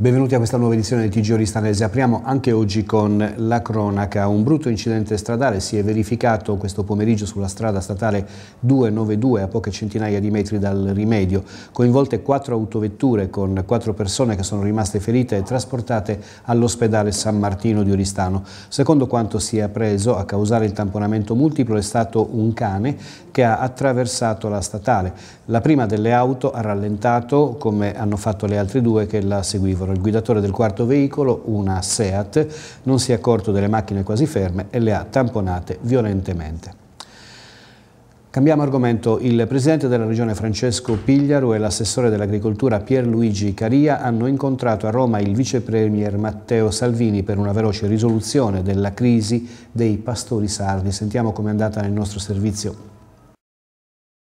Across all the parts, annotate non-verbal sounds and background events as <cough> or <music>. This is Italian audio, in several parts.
Benvenuti a questa nuova edizione del TG Oristanese. Apriamo anche oggi con la cronaca. Un brutto incidente stradale si è verificato questo pomeriggio sulla strada statale 292 a poche centinaia di metri dal rimedio. Coinvolte quattro autovetture con quattro persone che sono rimaste ferite e trasportate all'ospedale San Martino di Oristano. Secondo quanto si è appreso, a causare il tamponamento multiplo è stato un cane che ha attraversato la statale. La prima delle auto ha rallentato, come hanno fatto le altre due che la seguivano. Allora il guidatore del quarto veicolo, una SEAT, non si è accorto delle macchine quasi ferme e le ha tamponate violentemente. Cambiamo argomento. Il presidente della regione Francesco Pigliaru e l'assessore dell'agricoltura Pierluigi Caria hanno incontrato a Roma il vice premier Matteo Salvini per una veloce risoluzione della crisi dei pastori sardi. Sentiamo com'è andata nel nostro servizio.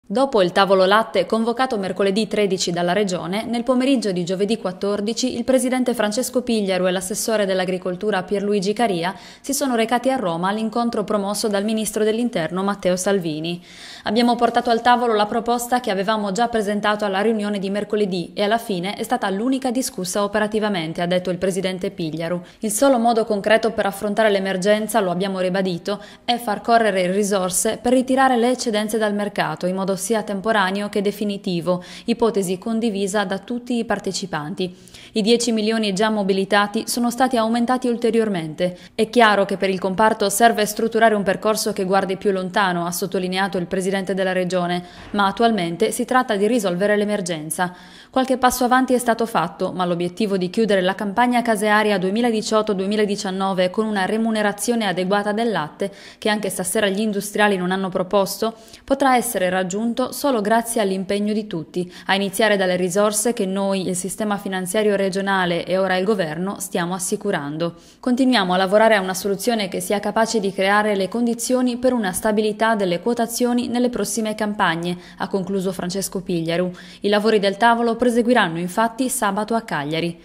Dopo il tavolo latte convocato mercoledì 13 dalla Regione, nel pomeriggio di giovedì 14 il presidente Francesco Pigliaru e l'assessore dell'agricoltura Pierluigi Caria si sono recati a Roma all'incontro promosso dal ministro dell'Interno Matteo Salvini. Abbiamo portato al tavolo la proposta che avevamo già presentato alla riunione di mercoledì e alla fine è stata l'unica discussa operativamente, ha detto il presidente Pigliaru. Il solo modo concreto per affrontare l'emergenza, lo abbiamo ribadito, è far correre risorse per ritirare le eccedenze dal mercato in modo risultato sia temporaneo che definitivo, ipotesi condivisa da tutti i partecipanti. I 10 milioni già mobilitati sono stati aumentati ulteriormente. È chiaro che per il comparto serve strutturare un percorso che guardi più lontano, ha sottolineato il Presidente della Regione, ma attualmente si tratta di risolvere l'emergenza. Qualche passo avanti è stato fatto, ma l'obiettivo di chiudere la campagna casearia 2018-2019 con una remunerazione adeguata del latte, che anche stasera gli industriali non hanno proposto, potrà essere raggiunto raggiunto solo grazie all'impegno di tutti, a iniziare dalle risorse che noi, il sistema finanziario regionale e ora il governo stiamo assicurando. Continuiamo a lavorare a una soluzione che sia capace di creare le condizioni per una stabilità delle quotazioni nelle prossime campagne, ha concluso Francesco Pigliaru. I lavori del tavolo proseguiranno infatti sabato a Cagliari.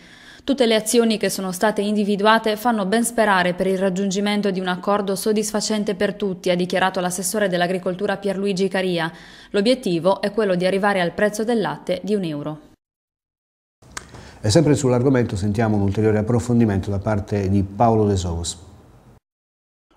Tutte le azioni che sono state individuate fanno ben sperare per il raggiungimento di un accordo soddisfacente per tutti, ha dichiarato l'assessore dell'agricoltura Pierluigi Caria. L'obiettivo è quello di arrivare al prezzo del latte di un euro. E sempre sull'argomento sentiamo un ulteriore approfondimento da parte di Paolo De Sous.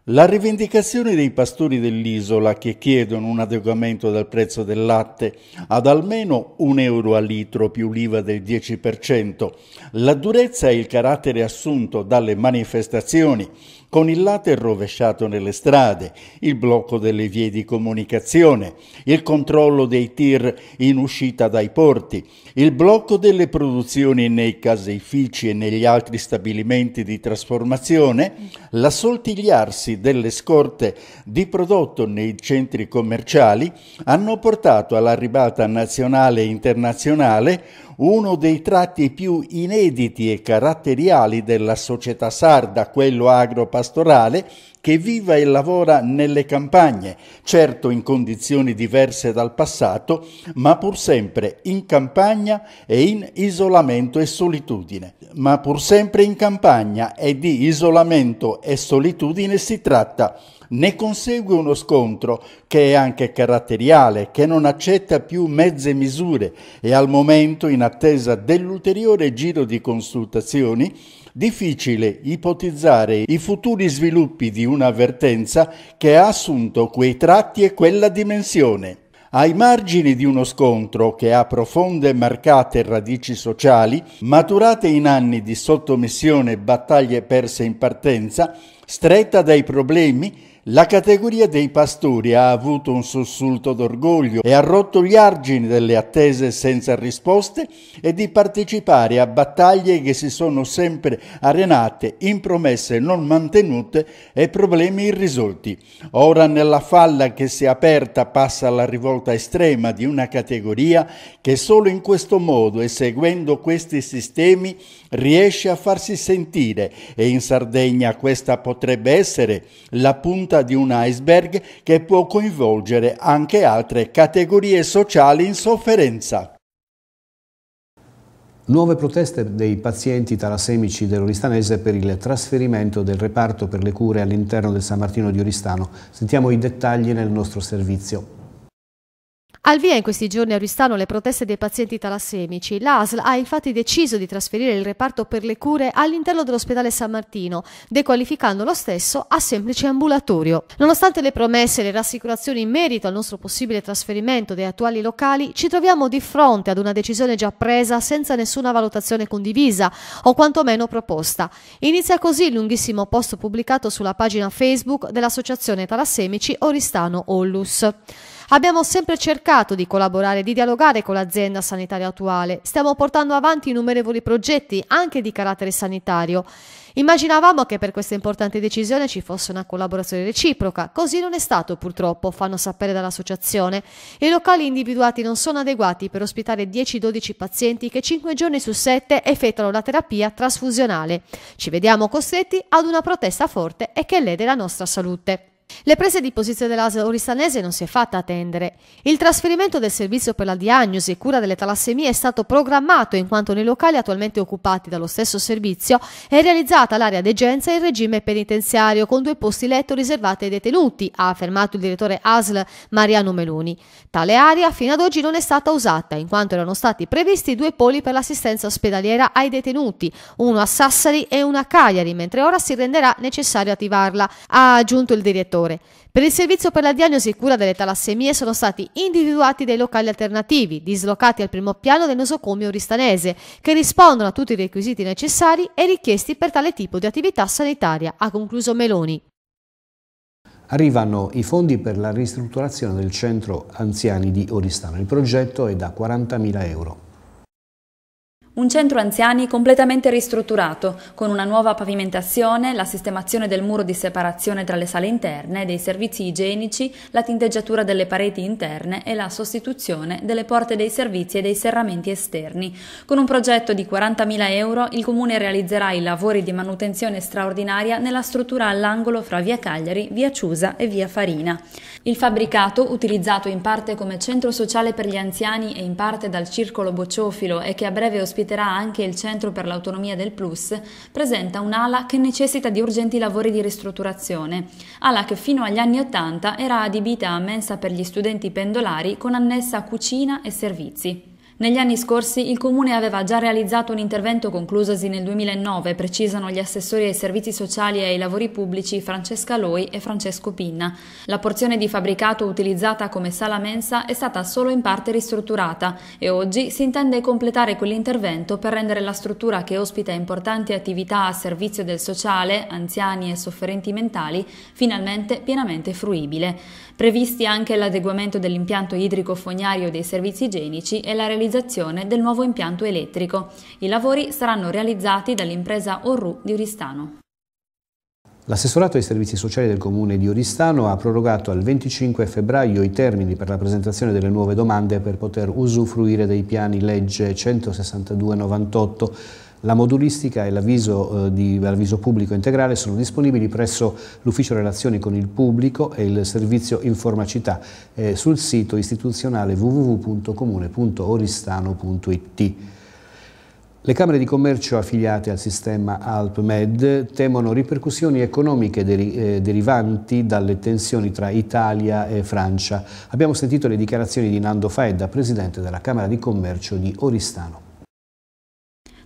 La rivendicazione dei pastori dell'isola che chiedono un adeguamento del prezzo del latte ad almeno un euro al litro più l'IVA del 10%, la durezza e il carattere assunto dalle manifestazioni con il latte rovesciato nelle strade, il blocco delle vie di comunicazione, il controllo dei tir in uscita dai porti, il blocco delle produzioni nei caseifici e negli altri stabilimenti di trasformazione, l'assoltigliarsi delle scorte di prodotto nei centri commerciali hanno portato alla ribata nazionale e internazionale uno dei tratti più inediti e caratteriali della società sarda, quello agropastorale, che viva e lavora nelle campagne, certo in condizioni diverse dal passato, ma pur sempre in campagna e in isolamento e solitudine. Ma pur sempre in campagna e di isolamento e solitudine si tratta, ne consegue uno scontro che è anche caratteriale, che non accetta più mezze misure e al momento, in attesa dell'ulteriore giro di consultazioni, difficile ipotizzare i futuri sviluppi di un'avvertenza che ha assunto quei tratti e quella dimensione. Ai margini di uno scontro che ha profonde e marcate radici sociali, maturate in anni di sottomissione e battaglie perse in partenza, stretta dai problemi la categoria dei pastori ha avuto un sussulto d'orgoglio e ha rotto gli argini delle attese senza risposte e di partecipare a battaglie che si sono sempre arenate in promesse non mantenute e problemi irrisolti. Ora nella falla che si è aperta passa la rivolta estrema di una categoria che solo in questo modo e seguendo questi sistemi riesce a farsi sentire e in Sardegna questa potrebbe essere la punta punta di un iceberg che può coinvolgere anche altre categorie sociali in sofferenza. Nuove proteste dei pazienti talassemici dell'Oristanese per il trasferimento del reparto per le cure all'interno del San Martino di Oristano. Sentiamo i dettagli nel nostro servizio. Al via in questi giorni a Ristano le proteste dei pazienti talassemici. L'ASL ha infatti deciso di trasferire il reparto per le cure all'interno dell'ospedale San Martino, dequalificando lo stesso a semplice ambulatorio. Nonostante le promesse e le rassicurazioni in merito al nostro possibile trasferimento dei attuali locali, ci troviamo di fronte ad una decisione già presa senza nessuna valutazione condivisa o quantomeno proposta. Inizia così il lunghissimo post pubblicato sulla pagina Facebook dell'Associazione Talassemici Oristano Ollus. Abbiamo sempre cercato di collaborare, di dialogare con l'azienda sanitaria attuale. Stiamo portando avanti innumerevoli progetti, anche di carattere sanitario. Immaginavamo che per questa importante decisione ci fosse una collaborazione reciproca, così non è stato purtroppo, fanno sapere dall'associazione. I locali individuati non sono adeguati per ospitare 10-12 pazienti che 5 giorni su 7 effettuano la terapia trasfusionale. Ci vediamo costretti ad una protesta forte e che lede la nostra salute. Le prese di posizione dell'ASL oristanese non si è fatta attendere. Il trasferimento del servizio per la diagnosi e cura delle talassemie è stato programmato in quanto nei locali attualmente occupati dallo stesso servizio è realizzata l'area degenza in regime penitenziario con due posti letto riservati ai detenuti, ha affermato il direttore ASL Mariano Meloni. Tale area fino ad oggi non è stata usata in quanto erano stati previsti due poli per l'assistenza ospedaliera ai detenuti, uno a Sassari e uno a Cagliari, mentre ora si renderà necessario attivarla, ha aggiunto il direttore maggiore. Per il servizio per la diagnosi e cura delle talassemie sono stati individuati dei locali alternativi, dislocati al primo piano del nosocomio ristanese, che rispondono a tutti i requisiti necessari e richiesti per tale tipo di attività sanitaria, ha concluso Meloni. Arrivano i fondi per la ristrutturazione del centro anziani di Oristano. Il progetto è da 40.000 euro. Un centro anziani completamente ristrutturato, con una nuova pavimentazione, la sistemazione del muro di separazione tra le sale interne, dei servizi igienici, la tinteggiatura delle pareti interne e la sostituzione delle porte dei servizi e dei serramenti esterni. Con un progetto di 40.000 euro, il Comune realizzerà i lavori di manutenzione straordinaria nella struttura all'angolo fra via Cagliari, via Ciusa e via Farina. Il fabbricato, utilizzato in parte come centro sociale per gli anziani e in parte dal circolo bocciofilo e che a breve ospiterà ospiterà anche il Centro per l'Autonomia del Plus, presenta un'ala che necessita di urgenti lavori di ristrutturazione, ala che fino agli anni Ottanta era adibita a mensa per gli studenti pendolari con annessa cucina e servizi. Negli anni scorsi il Comune aveva già realizzato un intervento conclusosi nel 2009, precisano gli assessori ai servizi sociali e ai lavori pubblici Francesca Loi e Francesco Pinna. La porzione di fabbricato utilizzata come sala mensa è stata solo in parte ristrutturata e oggi si intende completare quell'intervento per rendere la struttura che ospita importanti attività a servizio del sociale, anziani e sofferenti mentali, finalmente pienamente fruibile previsti anche l'adeguamento dell'impianto idrico fognario dei servizi igienici e la realizzazione del nuovo impianto elettrico. I lavori saranno realizzati dall'impresa Orru di Oristano. L'assessorato ai servizi sociali del comune di Oristano ha prorogato al 25 febbraio i termini per la presentazione delle nuove domande per poter usufruire dei piani legge 162-98 la modulistica e l'avviso, eh, pubblico integrale sono disponibili presso l'Ufficio Relazioni con il Pubblico e il Servizio Informacità eh, sul sito istituzionale www.comune.oristano.it. Le Camere di Commercio affiliate al sistema AlpMed temono ripercussioni economiche deri- eh, derivanti dalle tensioni tra Italia e Francia. Abbiamo sentito le dichiarazioni di Nando Faedda, Presidente della Camera di Commercio di Oristano.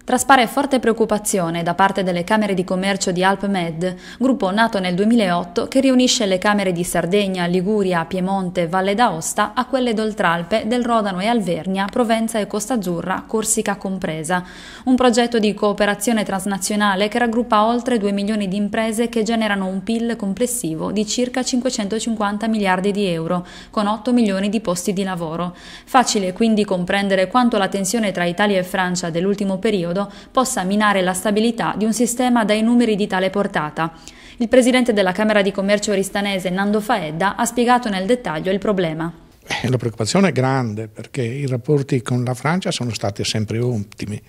Traspare forte preoccupazione da parte delle Camere di Commercio di AlpMed, gruppo nato nel 2008 che riunisce le Camere di Sardegna, Liguria, Piemonte, Valle d'Aosta a quelle d'Oltralpe, del Rodano e Alvernia, Provenza e Costa Azzurra, Corsica compresa. Un progetto di cooperazione transnazionale che raggruppa oltre 2 milioni di imprese che generano un PIL complessivo di circa 550 miliardi di euro, con 8 milioni di posti di lavoro. Facile quindi comprendere quanto la tensione tra Italia e Francia dell'ultimo periodo accordo possa minare la stabilità di un sistema dai numeri di tale portata. Il presidente della Camera di Commercio ristanese Nando Faedda ha spiegato nel dettaglio il problema. Eh, la preoccupazione è grande perché i rapporti con la Francia sono stati sempre ottimi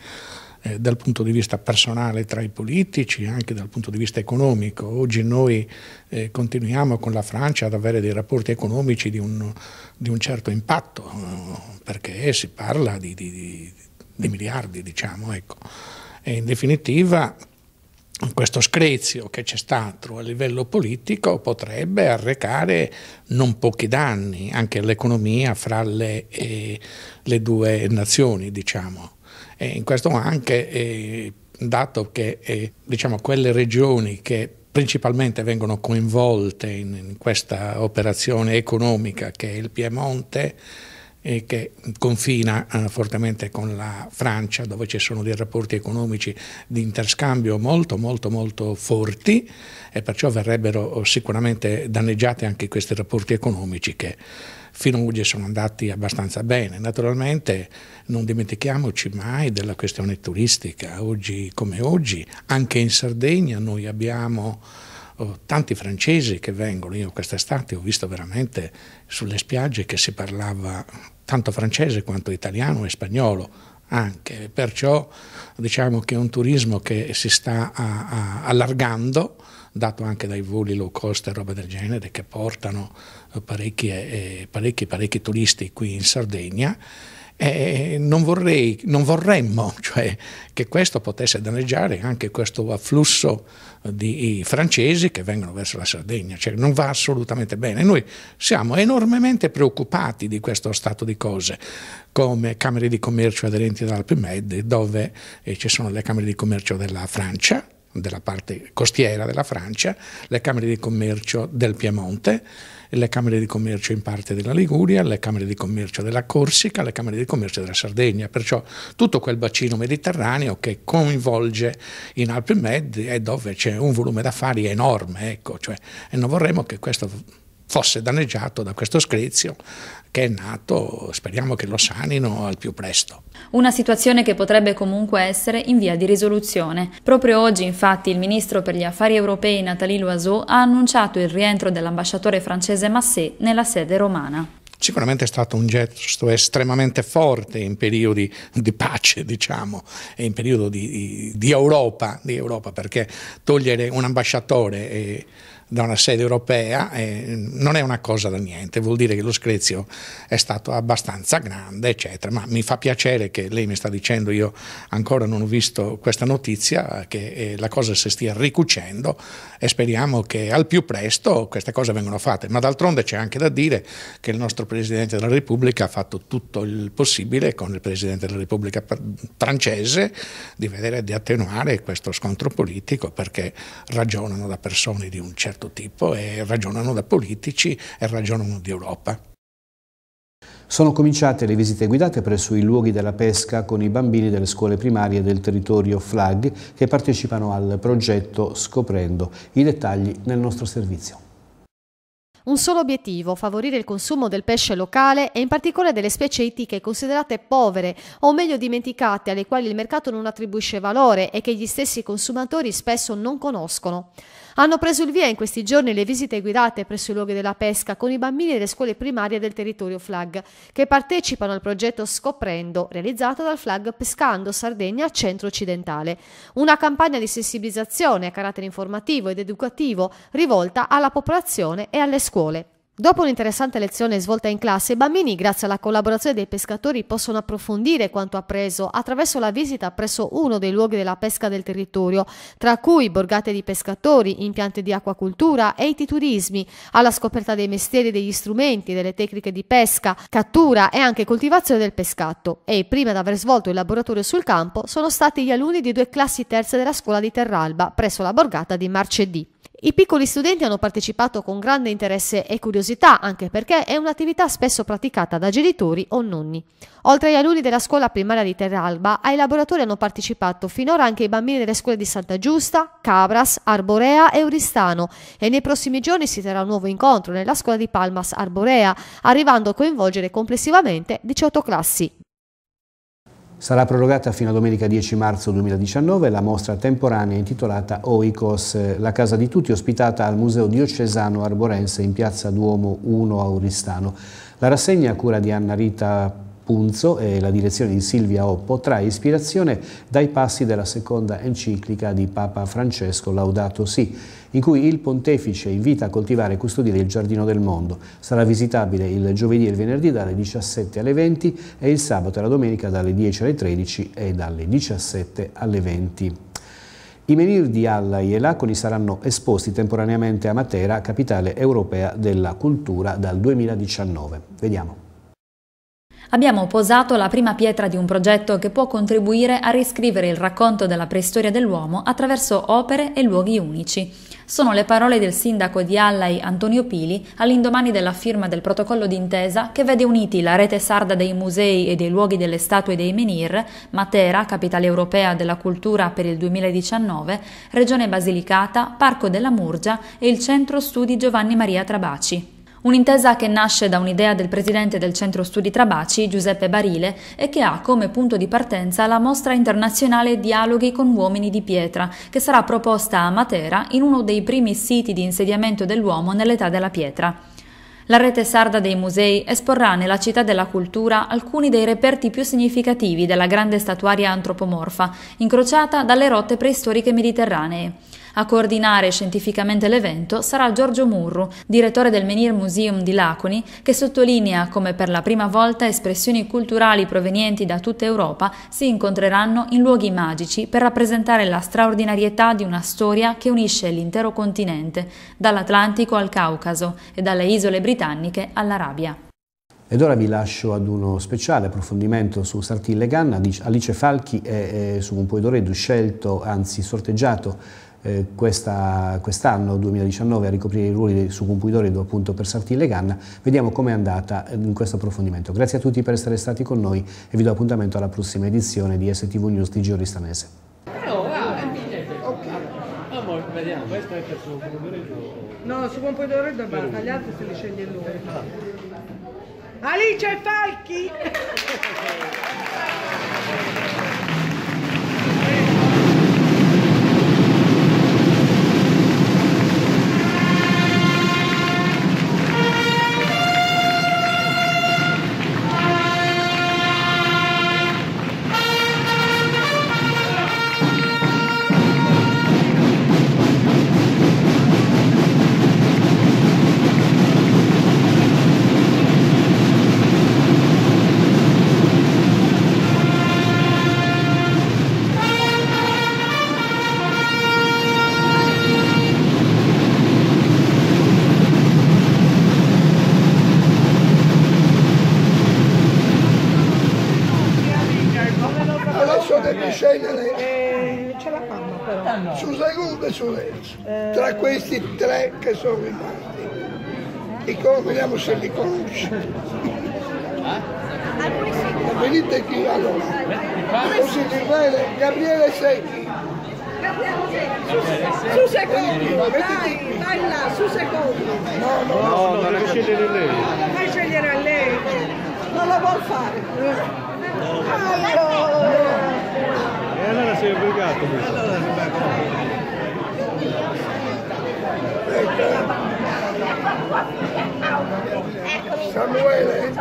eh, dal punto di vista personale tra i politici, anche dal punto di vista economico. Oggi noi eh, continuiamo con la Francia ad avere dei rapporti economici di un, di un certo impatto, eh, perché si parla di, di, di di miliardi, diciamo. Ecco. E in definitiva questo screzio che c'è stato a livello politico potrebbe arrecare non pochi danni anche all'economia fra le, eh, le due nazioni, diciamo. E in questo anche, eh, dato che eh, diciamo, quelle regioni che principalmente vengono coinvolte in, in questa operazione economica che è il Piemonte, e che confina eh, fortemente con la Francia dove ci sono dei rapporti economici di interscambio molto molto molto forti e perciò verrebbero oh, sicuramente danneggiati anche questi rapporti economici che fino ad oggi sono andati abbastanza bene. Naturalmente non dimentichiamoci mai della questione turistica, oggi come oggi anche in Sardegna noi abbiamo oh, tanti francesi che vengono, io quest'estate ho visto veramente sulle spiagge che si parlava tanto francese quanto italiano e spagnolo anche, perciò diciamo che è un turismo che si sta a, a, allargando, dato anche dai voli low cost e roba del genere che portano parecchi, eh, parecchi, parecchi turisti qui in Sardegna eh, non, vorrei, non vorremmo <laughs> cioè, che questo potesse danneggiare anche questo afflusso di francesi che vengono verso la Sardegna, cioè non va assolutamente bene. Noi siamo enormemente preoccupati di questo stato di cose, come Camere di Commercio aderenti all'Alpimed, dove eh, ci sono le Camere di Commercio della Francia, della parte costiera della Francia, le Camere di Commercio del Piemonte, le Camere di Commercio in parte della Liguria, le Camere di Commercio della Corsica, le Camere di Commercio della Sardegna, perciò tutto quel bacino mediterraneo che coinvolge in Alpi Med e dove c'è un volume d'affari enorme, ecco, cioè, e non vorremmo che questo fosse danneggiato da questo screzio che è nato, speriamo che lo sanino al più presto. Una situazione che potrebbe comunque essere in via di risoluzione. Proprio oggi, infatti, il ministro per gli affari europei Nathalie Loiseau ha annunciato il rientro dell'ambasciatore francese Massé nella sede romana. Sicuramente è stato un gesto estremamente forte in periodi di pace, diciamo, e in periodo di, di, Europa, di Europa, perché togliere un ambasciatore e da una sede europea eh, non è una cosa da niente, vuol dire che lo screzio è stato abbastanza grande, eccetera. Ma mi fa piacere che lei mi sta dicendo, io ancora non ho visto questa notizia, che eh, la cosa si stia ricucendo e speriamo che al più presto queste cose vengano fatte. Ma d'altronde c'è anche da dire che il nostro Presidente della Repubblica ha fatto tutto il possibile con il Presidente della Repubblica francese di vedere di attenuare questo scontro politico perché ragionano da persone di un certo certo tipo e ragionano da politici e ragionano di Europa. Sono cominciate le visite guidate presso i luoghi della pesca con i bambini delle scuole primarie del territorio FLAG che partecipano al progetto Scoprendo. I dettagli nel nostro servizio. Un solo obiettivo, favorire il consumo del pesce locale e in particolare delle specie ittiche considerate povere o meglio dimenticate alle quali il mercato non attribuisce valore e che gli stessi consumatori spesso non conoscono. Hanno preso il via in questi giorni le visite guidate presso i luoghi della pesca con i bambini delle scuole primarie del territorio FLAG, che partecipano al progetto Scoprendo, realizzato dal FLAG Pescando Sardegna Centro Occidentale. Una campagna di sensibilizzazione a carattere informativo ed educativo rivolta alla popolazione e alle scuole. Dopo un'interessante lezione svolta in classe, i bambini, grazie alla collaborazione dei pescatori, possono approfondire quanto appreso attraverso la visita presso uno dei luoghi della pesca del territorio, tra cui borgate di pescatori, impianti di acquacultura e ititurismi, alla scoperta dei mestieri degli strumenti, delle tecniche di pesca, cattura e anche coltivazione del pescato. E prima di aver svolto il laboratorio sul campo sono stati gli alunni di due classi terze della scuola di Terralba, presso la borgata di Marcedì. I piccoli studenti hanno partecipato con grande interesse e curiosità, anche perché è un'attività spesso praticata da genitori o nonni. Oltre agli alunni della scuola primaria di Terralba, ai laboratori hanno partecipato finora anche i bambini delle scuole di Santa Giusta, Cabras, Arborea e Uristano e nei prossimi giorni si terrà un nuovo incontro nella scuola di Palmas Arborea, arrivando a coinvolgere complessivamente 18 classi. Sarà prorogata fino a domenica 10 marzo 2019 la mostra temporanea intitolata Oikos, la casa di tutti, ospitata al Museo Diocesano Arborense in piazza Duomo 1 Auristano. La rassegna a cura di Anna Rita Punzo e la direzione di Silvia Oppo trae ispirazione dai passi della seconda enciclica di Papa Francesco Laudato Si, in cui il pontefice invita a coltivare e custodire il giardino del mondo. Sarà visitabile il giovedì e il venerdì dalle 17 alle 20 e il sabato e la domenica dalle 10 alle 13 e dalle 17 alle 20. I menhir di Alla e Elacoli saranno esposti temporaneamente a Matera, capitale europea della cultura, dal 2019. Vediamo. Abbiamo posato la prima pietra di un progetto che può contribuire a riscrivere il racconto della preistoria dell'uomo attraverso opere e luoghi unici. Sono le parole del sindaco di Allai Antonio Pili all'indomani della firma del protocollo d'intesa che vede uniti la rete sarda dei musei e dei luoghi delle statue dei menhir, Matera, capitale europea della cultura per il 2019, Regione Basilicata, Parco della Murgia e il Centro Studi Giovanni Maria Trabaci. Un'intesa che nasce da un'idea del presidente del Centro Studi Trabaci, Giuseppe Barile, e che ha come punto di partenza la mostra internazionale Dialoghi con uomini di pietra, che sarà proposta a Matera in uno dei primi siti di insediamento dell'uomo nell'età della pietra. La rete sarda dei musei esporrà nella città della cultura alcuni dei reperti più significativi della grande statuaria antropomorfa, incrociata dalle rotte preistoriche mediterranee. A coordinare scientificamente l'evento sarà Giorgio Murru, direttore del Menir Museum di Laconi, che sottolinea come per la prima volta espressioni culturali provenienti da tutta Europa si incontreranno in luoghi magici per rappresentare la straordinarietà di una storia che unisce l'intero continente, dall'Atlantico al Caucaso e dalle isole britanniche all'Arabia. Ed ora vi lascio ad uno speciale approfondimento su Sartille Ganna. Alice Falchi è, è eh, su un poedoredo scelto, anzi sorteggiato eh, quest'anno quest 2019 a ricoprire i ruoli su Compuidoredo appunto per Sartile e Ganna, vediamo com'è andata eh, in questo approfondimento. Grazie a tutti per essere stati con noi e vi do appuntamento alla prossima edizione di STV News di Giorgi Stanese. Ah, vediamo, questo è per suo pomodoro No, su pomodoro e basta, gli altri se li sceglie lui. Alice Falchi! <laughs> però. Ah, su Sagudo e su Lecce, eh... tra questi tre che sono rimasti. E come vediamo se li conosci. Eh? Venite qui allora. Così Gabriele, Gabriele Secchi. Su secondo, dai, dai là, su secondo. No, no, no, no, deve scegliere lei. Fai scegliere lei. Non la vuol fare. Allora. E allora sei obbligato. E Samuele.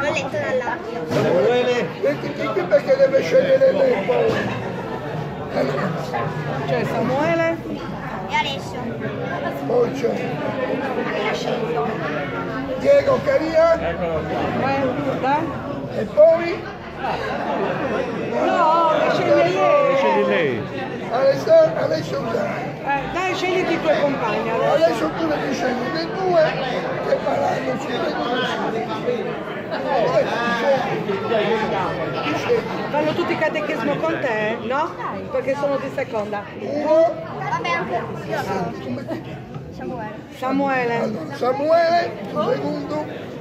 Samuele. Mettiti perché deve scegliere lei poi. C'è cioè, Samuele? E Alessio. Poi Diego Caria. Eccolo E poi? No, le scegli lei. Le sceglie lei. A lei sono eh, dai, scegli i tuoi compagni. Adesso sono tu che scegli le due che faranno sulle due. Eh, eh, eh, Fanno tutti catechismo con te, no? Perché sono di seconda. Uno. Vabbè, anche io. Ah, Samuele. Samuele. Samuele, secondo.